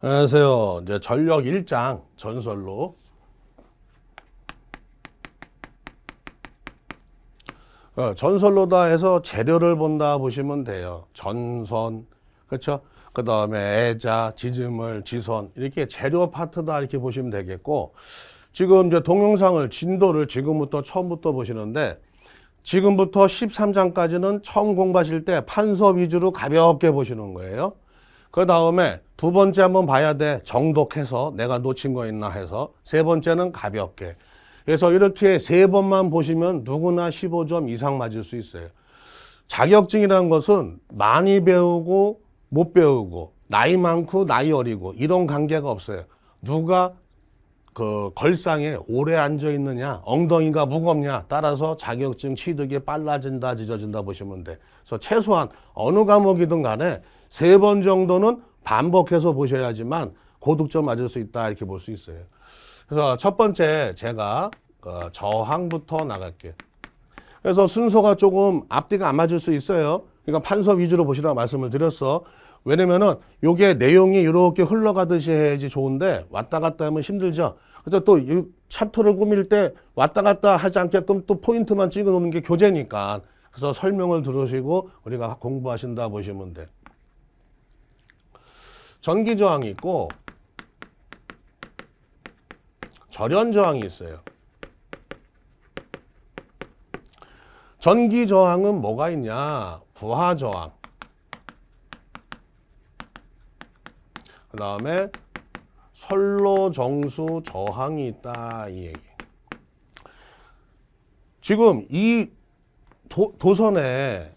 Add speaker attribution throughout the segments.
Speaker 1: 안녕하세요. 이제 전력 1장 전설로 어, 전설로다 해서 재료를 본다 보시면 돼요. 전선, 그렇죠? 그 다음에 애자, 지즈을 지선 이렇게 재료 파트다 이렇게 보시면 되겠고 지금 이제 동영상을 진도를 지금부터 처음부터 보시는데 지금부터 13장까지는 처음 공부하실 때 판서 위주로 가볍게 보시는 거예요. 그 다음에 두 번째 한번 봐야 돼. 정독해서 내가 놓친 거 있나 해서. 세 번째는 가볍게. 그래서 이렇게 세 번만 보시면 누구나 15점 이상 맞을 수 있어요. 자격증이라는 것은 많이 배우고 못 배우고 나이 많고 나이 어리고 이런 관계가 없어요. 누가 그 걸상에 오래 앉아 있느냐 엉덩이가 무겁냐 따라서 자격증 취득이 빨라진다 지저진다 보시면 돼. 그래서 최소한 어느 과목이든 간에 세번 정도는 반복해서 보셔야지만 고득점 맞을 수 있다 이렇게 볼 수 있어요. 그래서 첫 번째 제가 어, 저항부터 나갈게요. 그래서 순서가 조금 앞뒤가 안 맞을 수 있어요. 그러니까 판서 위주로 보시라고 말씀을 드렸어. 왜냐면은 요게 내용이 이렇게 흘러가듯이 해야지 좋은데 왔다 갔다 하면 힘들죠. 그래서 또이 챕터를 꾸밀 때 왔다 갔다 하지 않게끔 또 포인트만 찍어 놓는 게 교재니까. 그래서 설명을 들으시고 우리가 공부하신다 보시면 돼. 전기 저항이 있고 절연 저항이 있어요. 전기 저항은 뭐가 있냐? 부하 저항. 그 다음에 선로 정수 저항이 있다 이 얘기. 지금 이 도, 도선에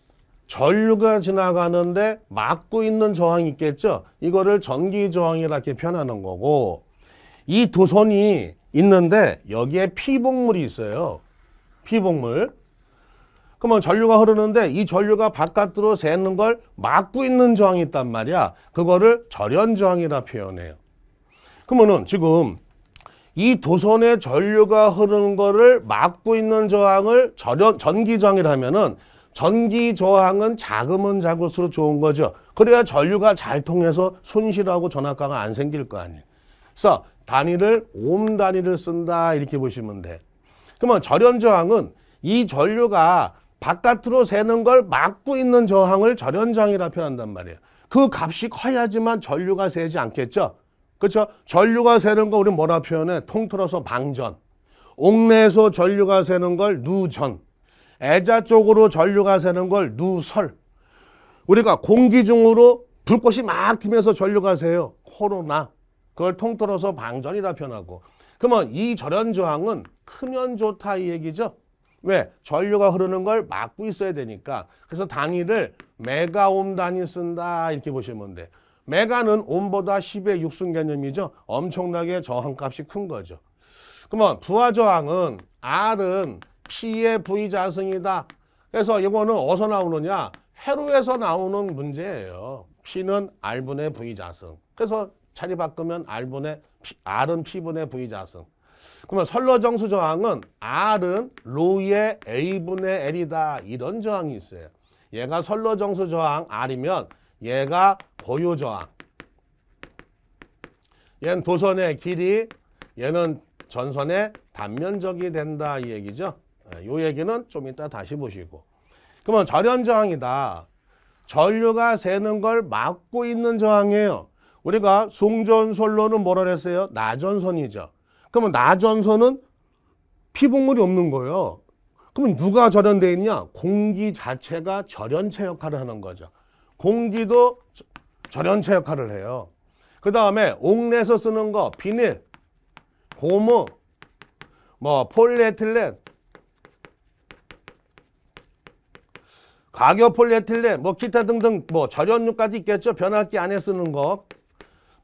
Speaker 1: 전류가 지나가는데 막고 있는 저항이 있겠죠. 이거를 전기 저항이라 이렇게 표현하는 거고 이두 선이 있는데 여기에 피복물이 있어요. 피복물. 그러면 전류가 흐르는데 이 전류가 바깥으로 새는 걸 막고 있는 저항이 있단 말이야. 그거를 절연 저항이라 표현해요. 그러면은 지금 이 도선의 전류가 흐르는 거를 막고 있는 저항을 절연, 전기 저항이라면은 전기 저항은 작으면 작을수록 좋은 거죠. 그래야 전류가 잘 통해서 손실하고 전압가가 안 생길 거 아니에요. 그래서 단위를 옴 단위를 쓴다 이렇게 보시면 돼. 그러면 절연 저항은 이 전류가 바깥으로 새는 걸 막고 있는 저항을 절연장이라 표현한단 말이에요. 그 값이 커야지만 전류가 새지 않겠죠. 그렇죠? 전류가 새는 거 우리 뭐라 표현해? 통틀어서 방전. 옥내에서 전류가 새는 걸 누전. 애자 쪽으로 전류가 새는 걸 누설. 우리가 공기 중으로 불꽃이 막 튀면서 전류가 새요. 코로나. 그걸 통틀어서 방전이라 표현하고. 그러면 이 절연 저항은 크면 좋다 이 얘기죠. 왜? 전류가 흐르는 걸 막고 있어야 되니까. 그래서 단위를 메가옴 단위 쓴다 이렇게 보시면 돼. 메가는 옴보다 10의 6순 개념이죠. 엄청나게 저항값이 큰 거죠. 그러면 부하 저항은 R은 P의 V자승이다. 그래서 이거는 어디서 나오느냐? 회로에서 나오는 문제예요. P는 R분의 V자승. 그래서 자리 바꾸면 R분의 P, R은 P분의 V자승. 그러면 설로정수 저항은 R은 로의 A분의 L이다. 이런 저항이 있어요. 얘가 설로정수 저항 R이면 얘가 고유 저항. 얘는 도선의 길이, 얘는 전선의 단면적이 된다 이 얘기죠. 예, 요 얘기는 좀 이따 다시 보시고. 그러면 절연 저항이다. 전류가 새는 걸 막고 있는 저항이에요. 우리가 송전선로는 뭐라 그랬어요? 나전선이죠. 그러면 나전선은 피복물이 없는 거예요. 그러면 누가 절연돼 있냐? 공기 자체가 절연체 역할을 하는 거죠. 공기도 절연체 역할을 해요. 그 다음에 옥내에서 쓰는 거 비닐, 고무, 뭐 폴리에틸렌 과교 폴리에틸렌 뭐 기타 등등 뭐 절연유까지 있겠죠. 변압기 안에 쓰는 거.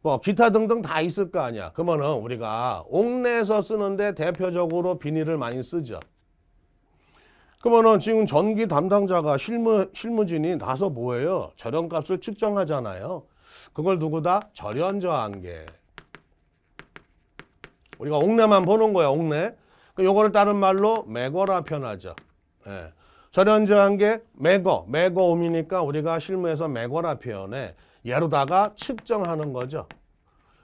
Speaker 1: 뭐 기타 등등 다 있을 거 아니야. 그러면은 우리가 옥내에서 쓰는데 대표적으로 비닐을 많이 쓰죠. 그러면은 지금 전기 담당자가 실무 실무진이 나서 뭐예요? 절연값을 측정하잖아요. 그걸 누구다? 절연저항계. 우리가 옥내만 보는 거야, 옥내. 그 요거를 다른 말로 매거라 표현하죠. 예. 절연저한 게 매거, 매거음이니까 우리가 실무에서 매거라 표현해 예로다가 측정하는 거죠.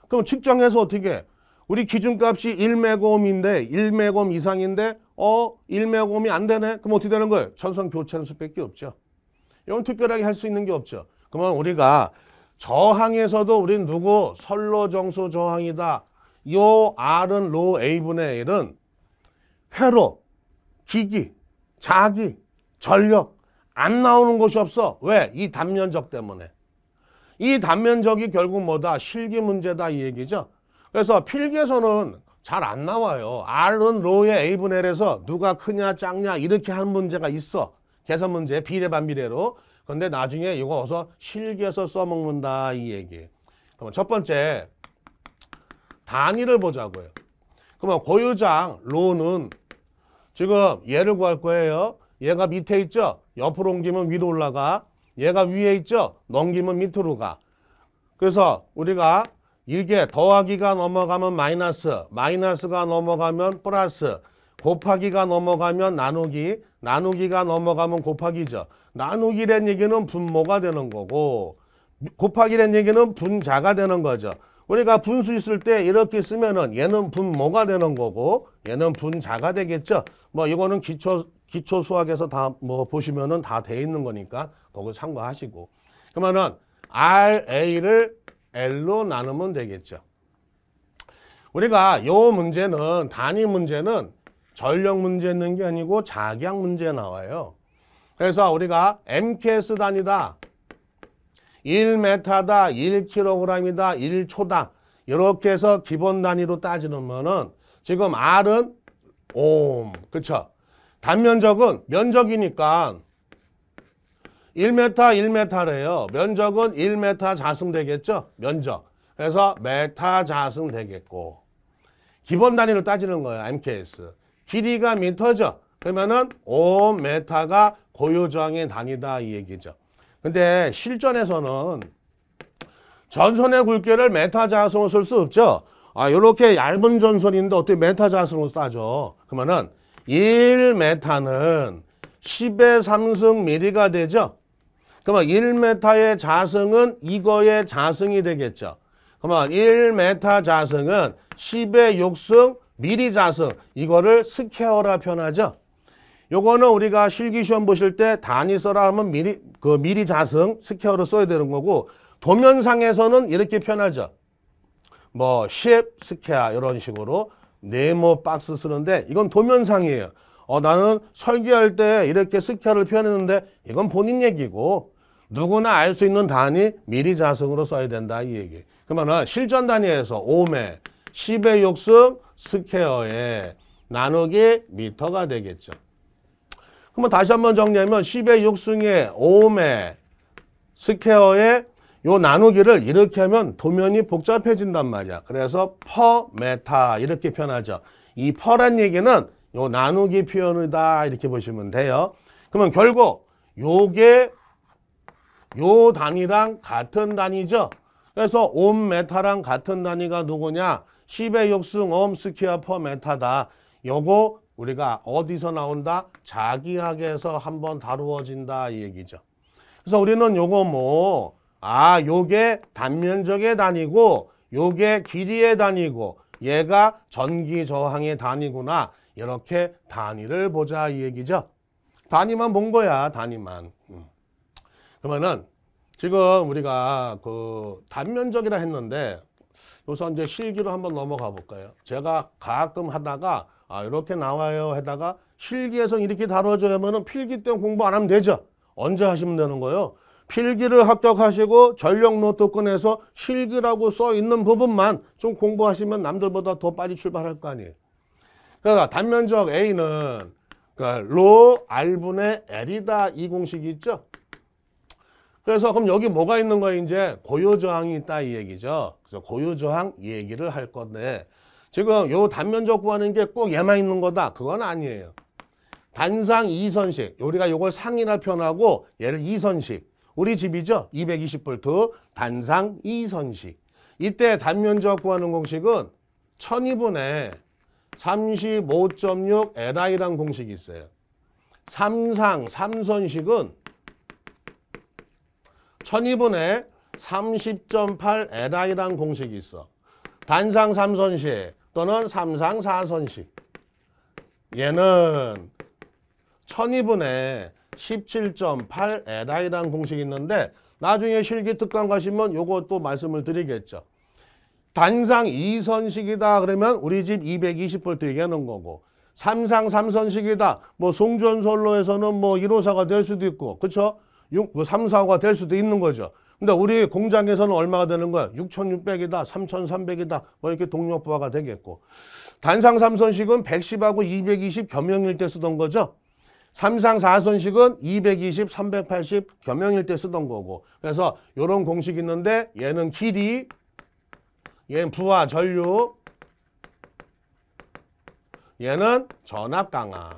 Speaker 1: 그럼 측정해서 어떻게 우리 기준값이 1매고음인데 1매고음 이상인데 어 1매고음이 안 되네. 그럼 어떻게 되는 거예요? 전선 교차는 수밖에 없죠. 이건 특별하게 할 수 있는 게 없죠. 그러면 우리가 저항에서도 우린 누구 선로 정수 저항이다. 요 R은 로 A분의 1은 회로, 기기, 자기, 전력 안 나오는 곳이 없어. 왜? 이 단면적 때문에. 이 단면적이 결국 뭐다? 실기 문제다 이 얘기죠. 그래서 필기에서는 잘 안 나와요. R은 로의 A분 L에서 누가 크냐 작냐 이렇게 한 문제가 있어. 계산 문제 비례 반비례로. 근데 나중에 이거 어서 실기에서 써먹는다 이 얘기. 그럼 첫 번째 단위를 보자고요. 그러면 고유장 로는 지금 얘를 구할 거예요. 얘가 밑에 있죠? 옆으로 옮기면 위로 올라가. 얘가 위에 있죠? 넘기면 밑으로 가. 그래서 우리가 이게 더하기가 넘어가면 마이너스, 마이너스가 넘어가면 플러스, 곱하기가 넘어가면 나누기, 나누기가 넘어가면 곱하기죠. 나누기란 얘기는 분모가 되는 거고 곱하기란 얘기는 분자가 되는 거죠. 우리가 분수 있을 때 이렇게 쓰면은 얘는 분모가 되는 거고 얘는 분자가 되겠죠. 뭐 이거는 기초 기초 수학에서 다 뭐 보시면은 다 돼 있는 거니까 그거 참고하시고 그러면은 RA를 L로 나누면 되겠죠. 우리가 요 문제는 단위 문제는 전력 문제 있는 게 아니고 자기학 문제 나와요. 그래서 우리가 MKS 단위다. 1m다, 1kg이다, 1초다. 이렇게 해서 기본 단위로 따지면은 지금 R은 옴, 그쵸? 단면적은 면적이니까 1m 1m래요. 면적은 1m 자승 되겠죠? 면적. 그래서 메타 자승 되겠고 기본 단위로 따지는 거예요. MKS. 길이가 미터죠. 그러면은 5m가 고유저항의 단위다 이 얘기죠. 근데 실전에서는 전선의 굵기를 메타 자승으로 쓸 수 없죠. 아, 이렇게 얇은 전선인데 어떻게 메타 자승으로 따죠? 그러면은 1메타는 10의 3승 미리가 되죠. 그러면 1타의 자승은 이거의 자승이 되겠죠. 그러면 1타 자승은 10의 6승 미리 자승 이거를 스퀘어라 표현하죠. 요거는 우리가 실기시험 보실 때 단위 써라 하면 미리 그 미리 자승 스퀘어로 써야 되는 거고 도면상에서는 이렇게 표현하죠. 뭐 10 스퀘어 이런 식으로 네모 박스 쓰는데 이건 도면상이에요. 어, 나는 설계할 때 이렇게 스퀘어를 표현했는데 이건 본인 얘기고 누구나 알 수 있는 단위 미리 자성으로 써야 된다 이 얘기. 그러면 실전 단위에서 오메 10의 욕승 스퀘어에 나누기 미터가 되겠죠. 그러면 다시 한번 정리하면 10의 육승에 5매 스퀘어에 요 나누기를 이렇게 하면 도면이 복잡해진단 말이야. 그래서 퍼메타 이렇게 표현하죠. 이 퍼란 얘기는 요 나누기 표현이다 이렇게 보시면 돼요. 그러면 결국 요게 요 단위랑 같은 단위죠. 그래서 옴메타랑 같은 단위가 누구냐? 10의 역승 옴스키아 퍼메타다. 요거 우리가 어디서 나온다? 자기학에서 한번 다루어진다 이 얘기죠. 그래서 우리는 요거 뭐아 요게 단면적의 단위고 요게 길이의 단위고 얘가 전기저항의 단위구나 이렇게 단위를 보자 이 얘기죠. 단위만 본 거야 단위만. 음. 그러면은 지금 우리가 그 단면적이라 했는데 우선 이제 실기로 한번 넘어가 볼까요? 제가 가끔 하다가 아 이렇게 나와요 하다가 실기에서 이렇게 다뤄줘야면 하 필기 때 공부 안 하면 되죠. 언제 하시면 되는 거예요? 필기를 합격하시고 전력 노트끈에서 실기라고 써 있는 부분만 좀 공부하시면 남들보다 더 빨리 출발할 거 아니에요. 그러니까 단면적 A는 그러니까 로 R분의 L이다 이 공식이 있죠. 그래서 그럼 여기 뭐가 있는 거야 이제 고유저항이 있다 이 얘기죠. 그래서 고유저항 얘기를 할 건데 지금 요 단면적 구하는 게 꼭 얘만 있는 거다 그건 아니에요. 단상 이선식 우리가 요걸 상이라 표현하고 얘를 이선식 우리 집이죠. 220V 단상 2선식 이때 단면적 구하는 공식은 1002분의 35.6 LI라는 공식이 있어요. 3상3선식은 1002분의 30.8 LI라는 공식이 있어. 단상 3선식 또는 3상4선식 얘는 1002분의 17.8 에다이라는 공식이 있는데 나중에 실기 특강 가시면 요것도 말씀을 드리겠죠. 단상 2선식이다 그러면 우리 집 220V 얘기하는 거고 삼상 3선식이다. 뭐 송전솔로에서는 뭐 1호사가 될 수도 있고 그렇죠? 6, 3사가 될 수도 있는 거죠. 근데 우리 공장에서는 얼마가 되는 거야? 6,600이다, 3,300이다 뭐 이렇게 동력 부하가 되겠고 단상 3선식은 110하고 220 겸용일 때 쓰던 거죠. 3상 4손식은 220, 380겸영일때 쓰던 거고 그래서 이런 공식 이 있는데 얘는 길이 얘는 부하 전류 얘는 전압 강화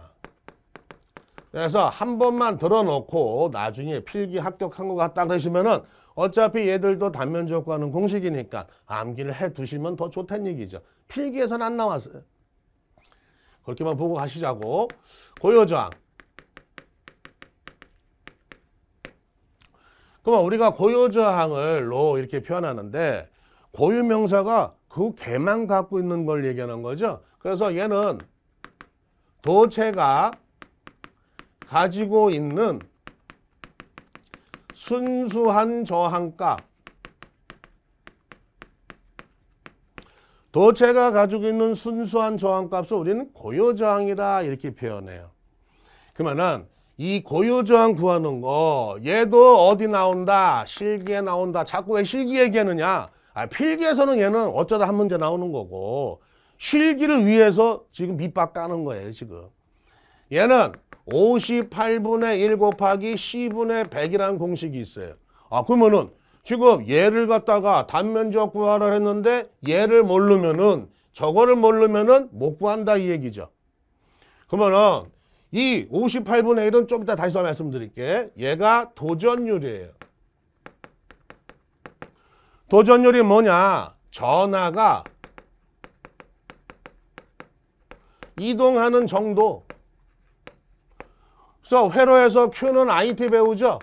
Speaker 1: 그래서 한 번만 들어놓고 나중에 필기 합격한 것 같다 그러시면은 어차피 얘들도 단면 적역과는 공식이니까 암기를 해두시면 더 좋다는 얘기죠. 필기에서는 안 나왔어요. 그렇게만 보고 가시자고 고요저항 그러면 우리가 고유저항을로 이렇게 표현하는데 고유명사가 그 개만 갖고 있는 걸 얘기하는 거죠. 그래서 얘는 도체가 가지고 있는 순수한 저항값 도체가 가지고 있는 순수한 저항값을 우리는 고유저항이다 이렇게 표현해요. 그러면은 이 고유조항 구하는 거 얘도 어디 나온다 실기에 나온다 자꾸 왜 실기 얘기하느냐 아, 필기에서는 얘는 어쩌다 한 문제 나오는 거고 실기를 위해서 지금 밑밥 까는 거예요 지금 얘는 58분의 1 곱하기 C분의 100이라는 공식이 있어요 아 그러면은 지금 얘를 갖다가 단면적 구하라 했는데 얘를 모르면은 저거를 모르면은 못 구한다 이 얘기죠 그러면은 이 58분의 1은 좀 이따 다시 말씀드릴게. 얘가 도전율이에요. 도전율이 뭐냐? 전화가 이동하는 정도. 그래서 회로에서 Q는 IT 배우죠.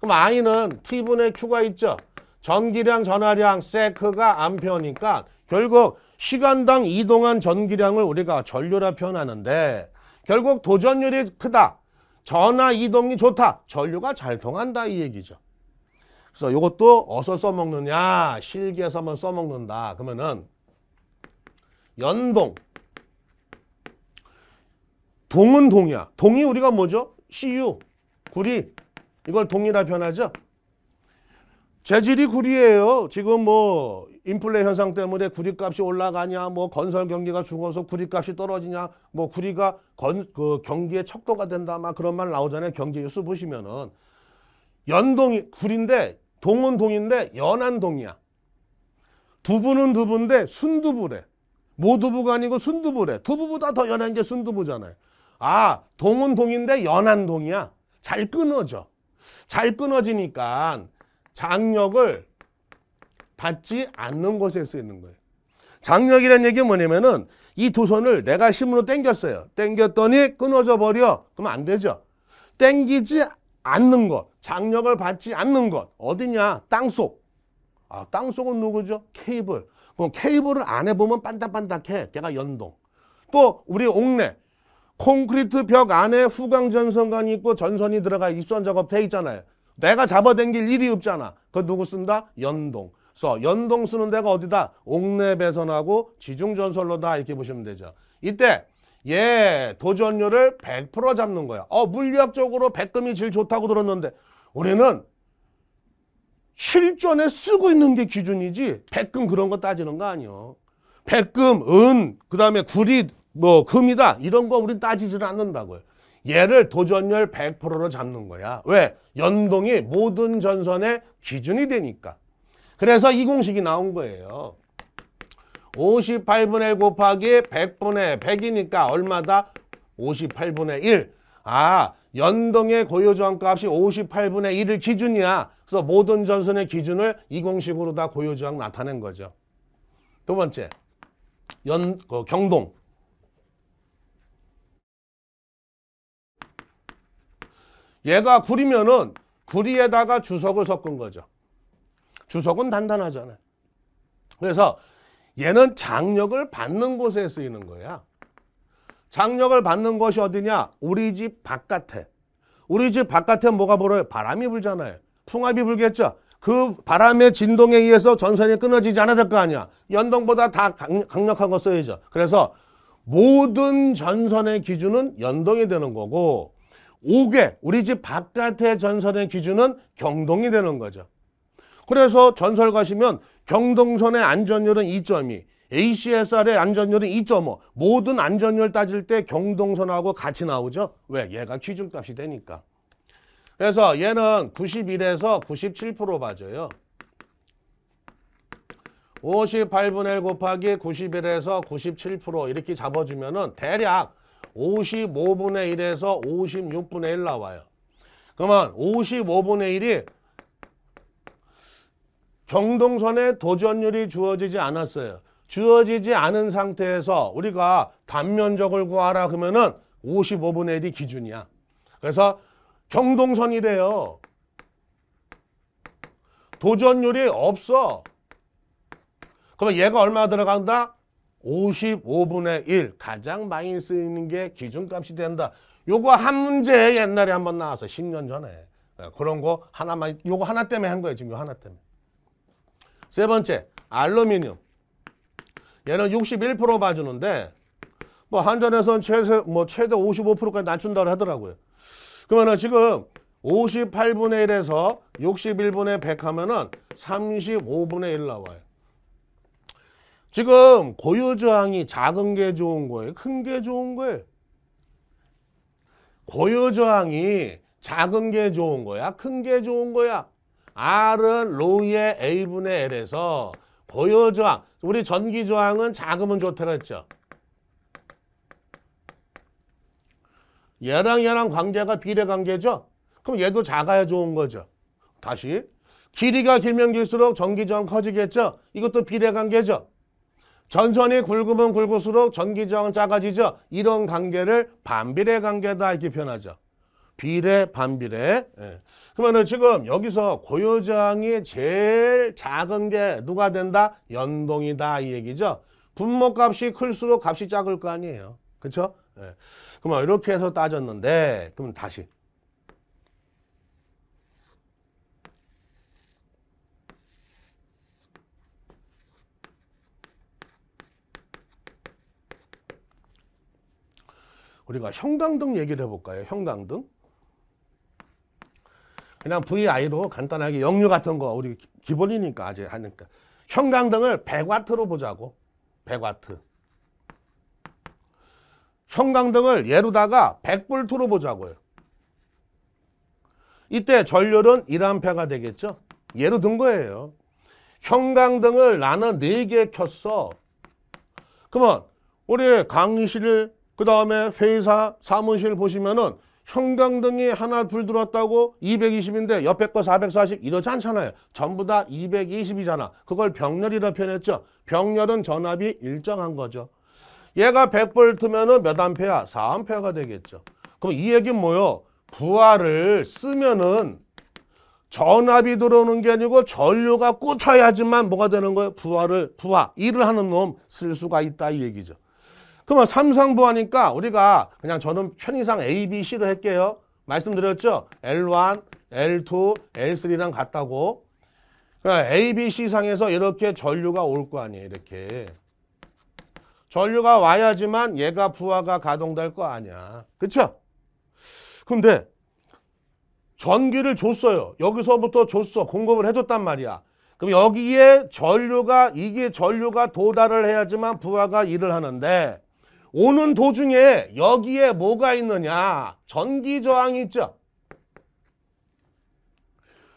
Speaker 1: 그럼 I는 T분의 Q가 있죠. 전기량, 전화량 세크가 암페니까 결국 시간당 이동한 전기량을 우리가 전류라 표현하는데 결국 도전율이 크다. 전화 이동이 좋다. 전류가 잘 통한다 이 얘기죠. 그래서 이것도 어서 써먹느냐 실기에서 한번 써먹는다. 그러면은 연동 동은 동이야. 동이 우리가 뭐죠? CU, 구리 이걸 동이라 변하죠. 재질이 구리예요. 지금 뭐 인플레 현상 때문에 구리값이 올라가냐, 뭐 건설 경기가 죽어서 구리값이 떨어지냐, 뭐 구리가 건, 그 경기의 척도가 된다, 막 그런 말 나오잖아요. 경제 뉴스 보시면은 연동이 구리인데 동은 동인데 연한 동이야. 두부는 두부인데 순두부래. 모두부가 아니고 순두부래. 두부보다 더 연한 게 순두부잖아요. 아, 동은 동인데 연한 동이야. 잘 끊어져. 잘 끊어지니까 장력을 받지 않는 곳에 쓰이는 거예요. 장력이라는 얘기는 뭐냐면은 이두 손을 내가 힘으로 당겼어요. 당겼더니 끊어져 버려. 그럼안 되죠. 당기지 않는 것, 장력을 받지 않는 것 어디냐? 땅속. 아, 땅속은 누구죠? 케이블. 그럼 케이블을 안에 보면 반딱반딱해. 걔가 연동. 또 우리 옥내 콘크리트 벽 안에 후광 전선관이 있고 전선이 들어가 입선 작업 돼 있잖아요. 내가 잡아당길 일이 없잖아. 그 누구 쓴다? 연동. 써. 연동 쓰는 데가 어디다? 옥내배선하고 지중전설로다 이렇게 보시면 되죠. 이때 예 도전료를 100% 잡는 거야. 어 물리학적으로 백금이 제일 좋다고 들었는데 우리는 실전에 쓰고 있는 게 기준이지 백금 그런 거 따지는 거 아니요. 백금, 은, 그 다음에 구리, 뭐 금이다 이런 거 우리 따지질 않는다고요. 얘를 도전율 100%로 잡는 거야. 왜? 연동이 모든 전선의 기준이 되니까. 그래서 이 공식이 나온 거예요. 58분의 1 곱하기 100분의 100이니까 얼마다? 58분의 1. 아, 연동의 고유저항값이 58분의 1을 기준이야. 그래서 모든 전선의 기준을 이 공식으로 다 고유저항 나타낸 거죠. 두 번째, 연, 어, 경동. 얘가 구리면은 구리에다가 주석을 섞은 거죠. 주석은 단단하잖아요. 그래서 얘는 장력을 받는 곳에 쓰이는 거야. 장력을 받는 곳이 어디냐? 우리 집 바깥에. 우리 집 바깥에 뭐가 불어요? 바람이 불잖아요. 풍압이 불겠죠. 그 바람의 진동에 의해서 전선이 끊어지지 않아야 될거 아니야. 연동보다 다 강력한 거 써야죠. 그래서 모든 전선의 기준은 연동이 되는 거고 5개 우리 집 바깥의 전선의 기준은 경동이 되는 거죠. 그래서 전설 가시면 경동선의 안전율은 2.2 ACSR의 안전율은 2.5 모든 안전율 따질 때 경동선하고 같이 나오죠. 왜? 얘가 기준값이 되니까. 그래서 얘는 91에서 97% 맞아요. 58분의 1 곱하기 91에서 97% 이렇게 잡아주면 은 대략 55분의 1에서 56분의 1 나와요. 그러면 55분의 1이 경동선에 도전율이 주어지지 않았어요. 주어지지 않은 상태에서 우리가 단면적을 구하라 그러면은 55분의 1이 기준이야. 그래서 경동선이래요. 도전율이 없어. 그러면 얘가 얼마 들어간다? 55분의 1 가장 많이 쓰이는 게 기준값이 된다. 요거 한 문제 옛날에 한번 나와서 10년 전에 예, 그런 거 하나만 요거 하나 때문에 한 거예요. 지금 요 하나 때문에. 세 번째 알루미늄. 얘는 61% 봐주는데 뭐 한전에서는 최세, 뭐 최대 55%까지 낮춘다고 하더라고요. 그러면 지금 58분의 1에서 61분의 100 하면은 35분의 1 나와요. 지금 고유저항이 작은 게 좋은 거예요? 큰 게 좋은 거예요? 고유저항이 작은 게 좋은 거야? 큰 게 좋은 거야? R은 로우의 A분의 L에서 고유저항, 우리 전기저항은 작으면 좋다 그랬죠? 얘랑 얘랑 관계가 비례관계죠? 그럼 얘도 작아야 좋은 거죠. 다시 길이가 길면 길수록 전기저항 커지겠죠? 이것도 비례관계죠? 전선이 굵으면 굵을수록 전기저항은 작아지죠. 이런 관계를 반비례 관계다 이렇게 표현하죠. 비례 반비례. 예. 그러면 지금 여기서 고요저항이 제일 작은 게 누가 된다? 연동이다 이 얘기죠. 분모값이 클수록 값이 작을 거 아니에요. 그렇죠? 예. 그러면 이렇게 해서 따졌는데 그럼 다시 우리가 형광등 얘기를 해볼까요? 형광등. 그냥 VI로 간단하게 역류 같은 거 우리 기본이니까 아직 하니까 형광등을 100W로 보자고 100W 형광등을 예로다가 100V로 보자고요 이때 전류는 1A가 되겠죠 예로 든 거예요 형광등을 나는 4개 켰어 그러면 우리 강의실 그 다음에 회사 사무실 보시면은 형광등이 하나 불들었다고 220인데 옆에 거 440 이러지 않잖아요. 전부 다 220이잖아. 그걸 병렬이라 표현했죠. 병렬은 전압이 일정한 거죠. 얘가 1 0 0볼면은몇 암페야? 4암페가 되겠죠. 그럼 이 얘기는 뭐요? 부하를 쓰면은 전압이 들어오는 게 아니고 전류가 꽂혀야지만 뭐가 되는 거예요? 부하를 부하 일을 하는 놈 쓸 수가 있다 이 얘기죠. 그러면 삼성부하니까 우리가 그냥 저는 편의상 A, B, C로 할게요. 말씀드렸죠? L1, L2, L3랑 같다고. 그러니까 A, B, C상에서 이렇게 전류가 올 거 아니에요. 이렇게. 전류가 와야지만 얘가 부하가 가동될 거 아니야. 그쵸? 근데 전기를 줬어요. 여기서부터 줬어. 공급을 해줬단 말이야. 그럼 여기에 전류가 이게 전류가 도달을 해야지만 부하가 일을 하는데 오는 도중에 여기에 뭐가 있느냐? 전기 저항이 있죠.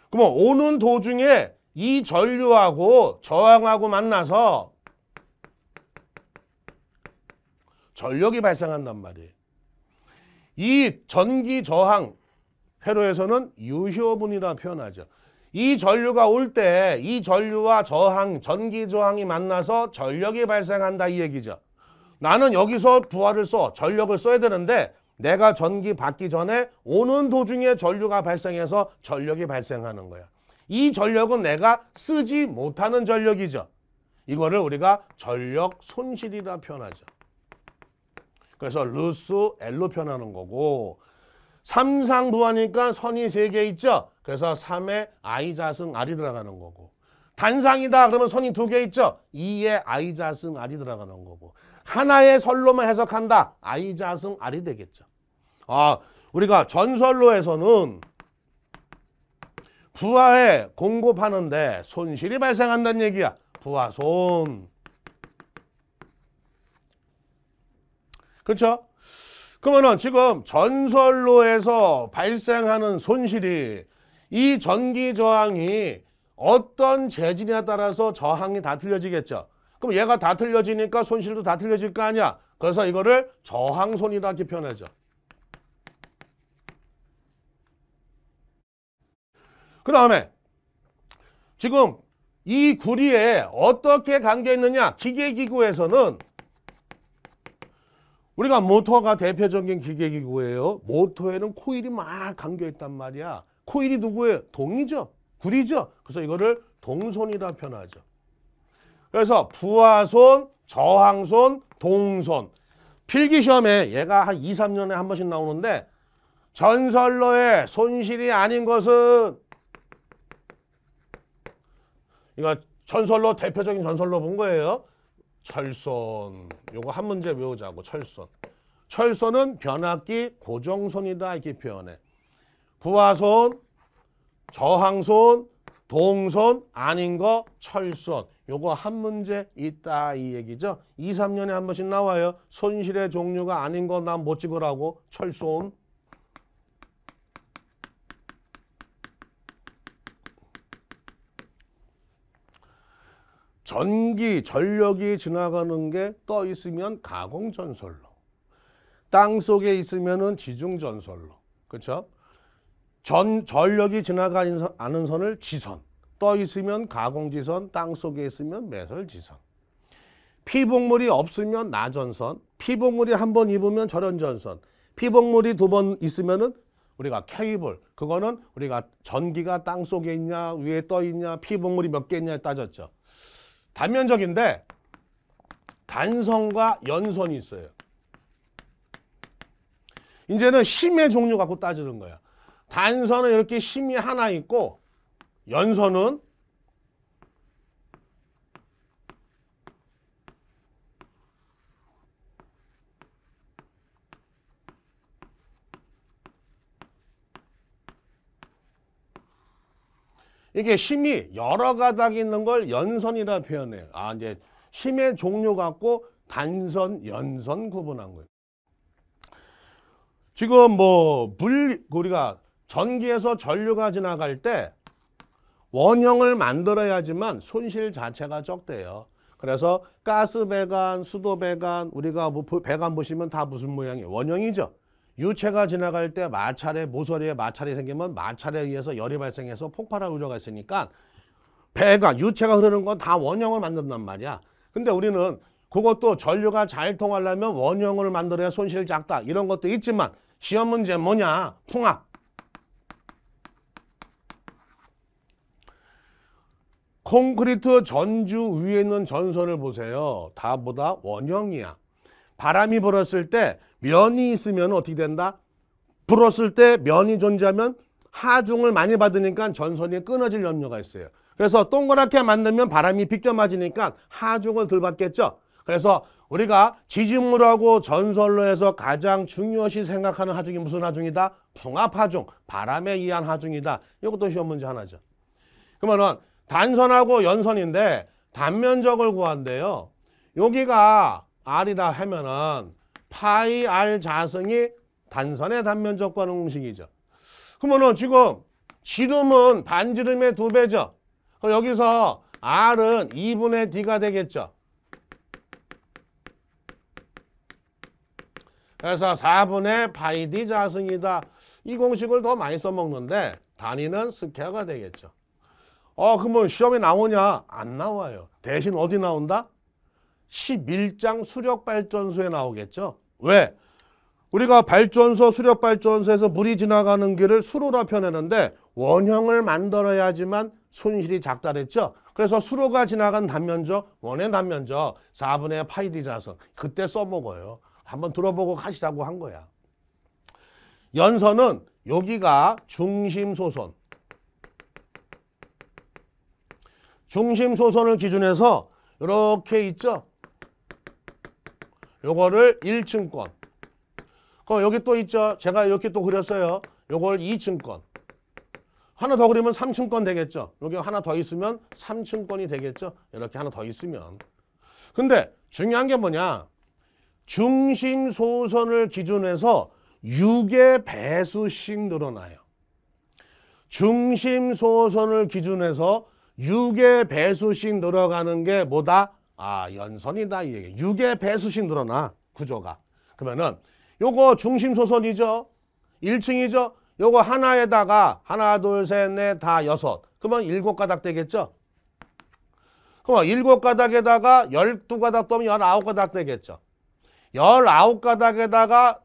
Speaker 1: 그러면 오는 도중에 이 전류하고 저항하고 만나서 전력이 발생한단 말이에요. 이 전기 저항, 회로에서는 유효분이라 표현하죠. 이 전류가 올 때 이 전류와 저항, 전기 저항이 만나서 전력이 발생한다 이 얘기죠. 나는 여기서 부하를 써 전력을 써야 되는데 내가 전기 받기 전에 오는 도중에 전류가 발생해서 전력이 발생하는 거야. 이 전력은 내가 쓰지 못하는 전력이죠. 이거를 우리가 전력 손실이라 표현하죠. 그래서 루스 L로 표현하는 거고 삼상부하니까 선이 세 개 있죠. 그래서 3에 I자승 R이 들어가는 거고 단상이다 그러면 선이 두 개 있죠. 2에 I자승 R이 들어가는 거고 하나의 설로만 해석한다. 아이자승 알이 되겠죠. 아, 우리가 전설로에서는 부하에 공급하는데 손실이 발생한다는 얘기야. 부하 손. 그렇죠? 그러면 지금 전설로에서 발생하는 손실이 이 전기 저항이 어떤 재질에 따라서 저항이 다 틀려지겠죠. 그럼 얘가 다 틀려지니까 손실도 다 틀려질 거 아니야. 그래서 이거를 저항손이다 이렇게 표현하죠. 그 다음에 지금 이 구리에 어떻게 감겨 있느냐. 기계기구에서는 우리가 모터가 대표적인 기계기구예요. 모터에는 코일이 막 감겨 있단 말이야. 코일이 누구예요? 동이죠. 구리죠. 그래서 이거를 동손이라 표현하죠. 그래서 부하손, 저항손, 동손. 필기시험에 얘가 한 2, 3년에 한 번씩 나오는데 전설로의 손실이 아닌 것은 이거 전설로 대표적인 전설로 본 거예요. 철손. 요거 한 문제 외우자고 철손. 철손은 변압기 고정손이다 이렇게 표현해. 부하손, 저항손, 동선 아닌 거철선 요거 한 문제 있다 이 얘기죠. 2, 3년에 한 번씩 나와요. 손실의 종류가 아닌 거 난 못 찍으라고 철손 전기, 전력이 지나가는 게 떠 있으면 가공전설로 땅 속에 있으면 지중전설로 그렇죠? 전 전력이 지나가는 선, 선을 지선, 떠 있으면 가공지선, 땅 속에 있으면 매설지선. 피복물이 없으면 나전선, 피복물이 한 번 입으면 절연전선, 피복물이 두 번 있으면은 우리가 케이블, 그거는 우리가 전기가 땅 속에 있냐, 위에 떠 있냐, 피복물이 몇 개 있냐 따졌죠. 단면적인데 단선과 연선이 있어요. 이제는 심의 종류 갖고 따지는 거야. 단선은 이렇게 심이 하나 있고 연선은 이게 심이 여러 가닥 있는 걸 연선이라 표현해요. 아, 이제 심의 종류 갖고 단선, 연선 구분한 거예요. 지금 뭐 물, 우리가 전기에서 전류가 지나갈 때 원형을 만들어야지만 손실 자체가 적대요. 그래서 가스 배관, 수도 배관, 우리가 뭐 배관 보시면 다 무슨 모양이에요? 원형이죠. 유체가 지나갈 때 마찰에 모서리에 마찰이 생기면 마찰에 의해서 열이 발생해서 폭발할 우려가 있으니까 배가 유체가 흐르는 건 다 원형을 만든단 말이야. 근데 우리는 그것도 전류가 잘 통하려면 원형을 만들어야 손실 작다. 이런 것도 있지만 시험 문제 뭐냐? 통합. 콘크리트 전주 위에 있는 전선을 보세요. 다보다 원형이야. 바람이 불었을 때 면이 있으면 어떻게 된다? 불었을 때 면이 존재하면 하중을 많이 받으니까 전선이 끊어질 염려가 있어요. 그래서 동그랗게 만들면 바람이 빗겨 맞으니까 하중을 덜 받겠죠. 그래서 우리가 지지물하고 전선로 해서 가장 중요시 생각하는 하중이 무슨 하중이다? 풍압하중, 바람에 의한 하중이다. 이것도 시험 문제 하나죠. 그러면 단선하고 연선인데 단면적을 구한대요. 여기가 R이라 하면은 파이 R 자승이 단선의 단면적 구 공식이죠. 그러면은 지금 지름은 반지름의 두 배죠. 그럼 여기서 R은 2분의 D가 되겠죠. 그래서 4분의 파이 D 자승이다. 이 공식을 더 많이 써먹는데 단위는 스퀘어가 되겠죠. 어, 그러면 뭐 시험에 나오냐? 안 나와요. 대신 어디 나온다? 11장 수력발전소에 나오겠죠. 왜? 우리가 발전소, 수력발전소에서 물이 지나가는 길을 수로라 펴내는데 원형을 만들어야지만 손실이 작다랬죠. 그래서 수로가 지나간 단면적, 원의 단면적 4분의 파이 d 자석 그때 써먹어요. 한번 들어보고 가시자고 한 거야. 연선은 여기가 중심 소선, 중심 소선을 기준해서 이렇게 있죠. 요거를 1층권. 그럼 여기 또 있죠. 제가 이렇게 또 그렸어요. 요걸 2층권. 하나 더 그리면 3층권 되겠죠. 여기 하나 더 있으면 3층권이 되겠죠. 이렇게 하나 더 있으면. 근데 중요한 게 뭐냐. 중심 소선을 기준해서 6의 배수씩 늘어나요. 중심 소선을 기준해서 6의 배수씩 늘어가는 게 뭐다? 아 연선이다 이 얘기 6의 배수씩 늘어나 구조가 그러면은 요거 중심소선이죠 1층이죠 요거 하나에다가 하나 둘셋넷 다 여섯 그러면 일곱 가닥 되겠죠 그러면 일곱 가닥에다가 열두 가닥 또면 열아홉 가닥 되겠죠 열아홉 가닥에다가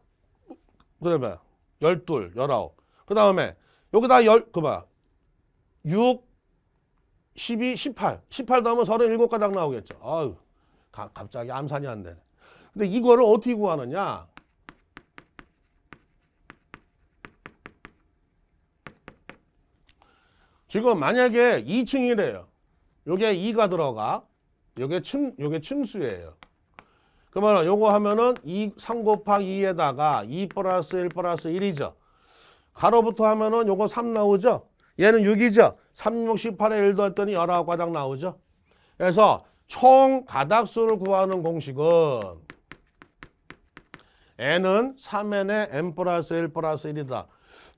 Speaker 1: 그러면 열둘 열아홉 그 다음에 여기다 열그 뭐야 6 12, 18. 18도 하면 37가닥 나오겠죠. 아유, 가, 갑자기 암산이 안 되네. 근데 이거를 어떻게 구하느냐? 지금 만약에 2층이래요. 요게 2가 들어가. 요게 층, 요게 층수예요. 그러면 요거 하면은 2, 3 곱하기 2에다가 2 플러스 1 플러스 1이죠. 가로부터 하면은 요거 3 나오죠. 얘는 6이죠. 368에 1도 했더니 19가닥 나오죠. 그래서 총 가닥수를 구하는 공식은 n은 3n의 n 플러스 1 플러스 1이다.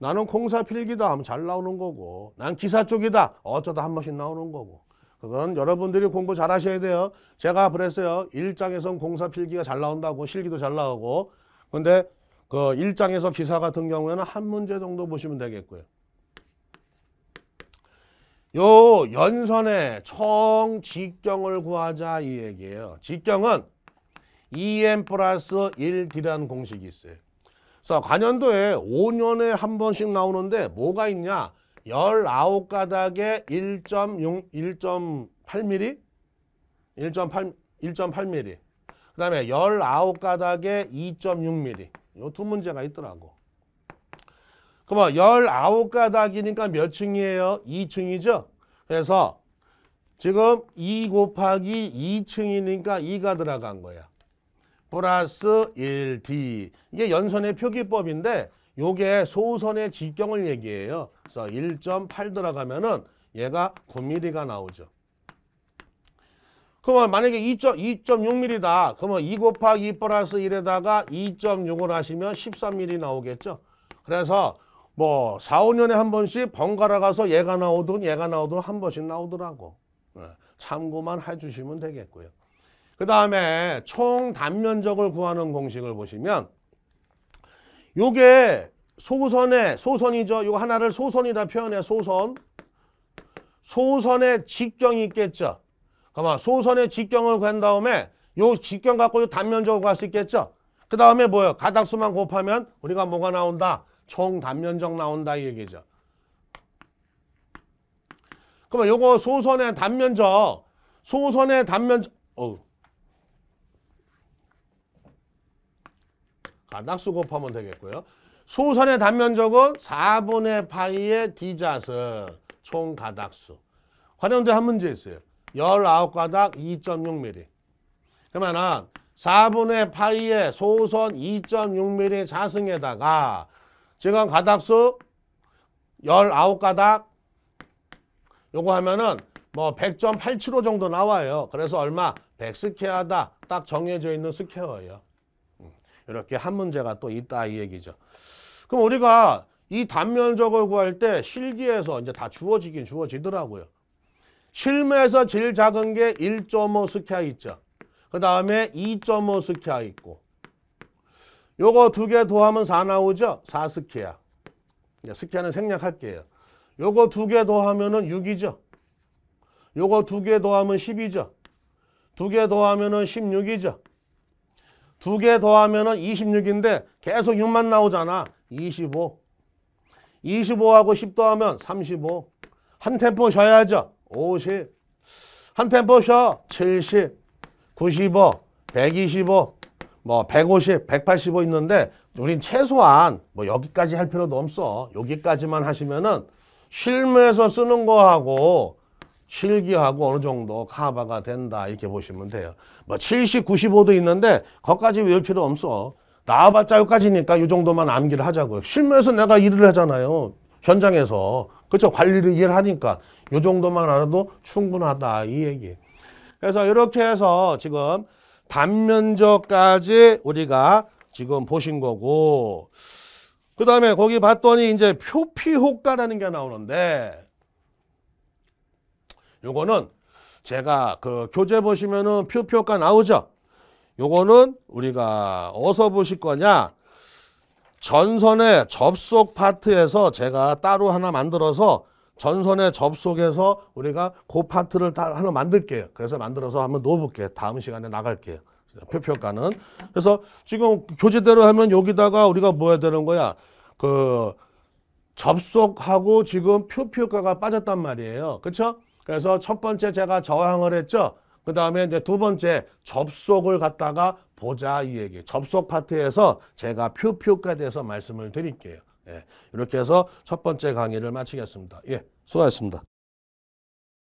Speaker 1: 나는 공사 필기다 하면 잘 나오는 거고 난 기사 쪽이다 어쩌다 한 번씩 나오는 거고 그건 여러분들이 공부 잘 하셔야 돼요. 제가 그랬어요. 1장에선 공사 필기가 잘 나온다고 실기도 잘 나오고 근데 그 1장에서 기사 같은 경우에는 한 문제 정도 보시면 되겠고요. 요연선의총 직경을 구하자 이 얘기예요. 직경은 EM 플러스 1D라는 공식이 있어요. 그래서 관연도에 5년에 한 번씩 나오는데 뭐가 있냐? 19가닥에 1.6, 1.8mm? 1.8, 1.8mm. 그 다음에 19가닥에 2.6mm. 요 두 문제가 있더라고. 그러면 19가닥이니까 몇 층이에요? 2층이죠? 그래서 지금 2 곱하기 2층이니까 2가 들어간 거야. 플러스 1D. 이게 연선의 표기법인데 요게 소선의 직경을 얘기해요. 그래서 1.8 들어가면은 얘가 9mm가 나오죠. 그러면 만약에 2.6mm다. 그러면 2 곱하기 2 플러스 1에다가 2.6을 하시면 13mm 나오겠죠. 그래서 뭐 4, 5년에 한 번씩 번갈아 가서 얘가 나오든 얘가 나오든 한 번씩 나오더라고. 예, 참고만 해주시면 되겠고요. 그 다음에 총 단면적을 구하는 공식을 보시면 요게 소선의 소선이죠. 이거 하나를 소선이라 표현해 소선. 소선의 직경이 있겠죠. 그만 소선의 직경을 구한 다음에 요 직경 갖고 요 단면적을 구할 수 있겠죠. 그 다음에 뭐예요? 가닥수만 곱하면 우리가 뭐가 나온다? 총 단면적 나온다 이 얘기죠. 그러면 요거 소선의 단면적 소선의 단면적 어. 가닥수 아, 곱하면 되겠고요. 소선의 단면적은 4분의 파이의 D자스 총 가닥수. 관련된 한 문제 있어요. 19가닥 2.6mm. 그러면 4분의 파이의 소선 2.6mm 자승에다가 지금 가닥수 19가닥 요거 하면은 뭐100.875 정도 나와요. 그래서 얼마? 100스퀘어다. 딱 정해져 있는 스퀘어예요. 음, 이렇게 한 문제가 또 있다 이 얘기죠. 그럼 우리가 이 단면적을 구할 때 실기에서 이제 다 주어지긴 주어지더라고요. 실무에서 제일 작은 게 1.5 스퀘어 있죠. 그 다음에 2.5 스퀘어 있고 요거 두 개 더하면 4 나오죠? 4스키야. 스키야는 생략할게요. 요거 두 개 더하면 은 6이죠. 요거 두 개 더하면 10이죠. 두 개 더하면 은 16이죠. 두 개 더하면 은 26인데 계속 6만 나오잖아. 25. 25하고 10 더하면 35. 한 템포 쉬어야죠. 50. 한 템포 쉬어. 70. 95. 125. 뭐 150, 185 있는데 우린 최소한 뭐 여기까지 할 필요도 없어. 여기까지만 하시면은 실무에서 쓰는 거하고 실기하고 어느 정도 카바가 된다 이렇게 보시면 돼요. 뭐 70, 95도 있는데 거기까지 외울 필요 없어. 나와봤자 여기까지니까 이 정도만 암기를 하자고요. 실무에서 내가 일을 하잖아요. 현장에서. 그렇죠. 관리를 일을 하니까 이 정도만 알아도 충분하다 이 얘기. 그래서 이렇게 해서 지금 단면적까지 우리가 지금 보신 거고 그 다음에 거기 봤더니 이제 표피 효과라는 게 나오는데 요거는 제가 그 교재 보시면은 표피 효과 나오죠 요거는 우리가 어서 보실 거냐 전선의 접속 파트에서 제가 따로 하나 만들어서 전선의 접 속에서 우리가 그 파트를 다 하나 만들게요. 그래서 만들어서 한번 넣어볼게요. 다음 시간에 나갈게요. 표표가는 그래서 지금 교재대로 하면 여기다가 우리가 뭐 해야 되는 거야? 그 접속하고 지금 표표가가 빠졌단 말이에요. 그렇죠? 그래서 첫 번째 제가 저항을 했죠. 그 다음에 이제 두 번째 접속을 갖다가 보자 이 얘기. 접속 파트에서 제가 표표까지 해서 말씀을 드릴게요. 예, 이렇게 해서 첫 번째 강의를 마치겠습니다. 예, 수고하셨습니다.